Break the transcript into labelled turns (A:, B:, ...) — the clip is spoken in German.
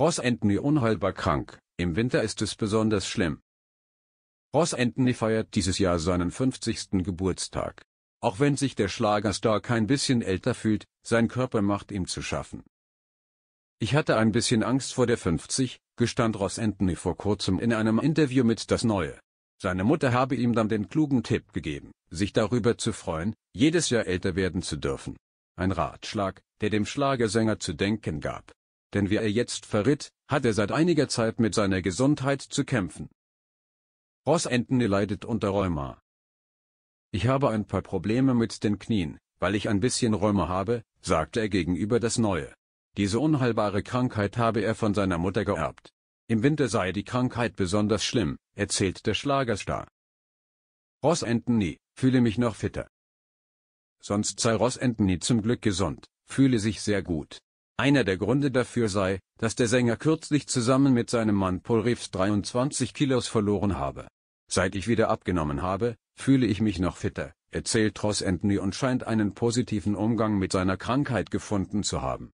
A: Rossentny unheilbar krank, im Winter ist es besonders schlimm. Rossentny feiert dieses Jahr seinen 50. Geburtstag. Auch wenn sich der Schlagerstar kein bisschen älter fühlt, sein Körper macht ihm zu schaffen. Ich hatte ein bisschen Angst vor der 50, gestand Ross Rossentny vor kurzem in einem Interview mit Das Neue. Seine Mutter habe ihm dann den klugen Tipp gegeben, sich darüber zu freuen, jedes Jahr älter werden zu dürfen. Ein Ratschlag, der dem Schlagersänger zu denken gab denn wie er jetzt verritt, hat er seit einiger Zeit mit seiner Gesundheit zu kämpfen. Ross Entene leidet unter Rheuma. Ich habe ein paar Probleme mit den Knien, weil ich ein bisschen Rheuma habe, sagte er gegenüber das Neue. Diese unheilbare Krankheit habe er von seiner Mutter geerbt. Im Winter sei die Krankheit besonders schlimm, erzählt der Schlagerstar. Ross Entene, fühle mich noch fitter. Sonst sei Ross Entene zum Glück gesund, fühle sich sehr gut. Einer der Gründe dafür sei, dass der Sänger kürzlich zusammen mit seinem Mann Paul Reeves 23 Kilos verloren habe. Seit ich wieder abgenommen habe, fühle ich mich noch fitter, erzählt Ross Anthony und scheint einen positiven Umgang mit seiner Krankheit gefunden zu haben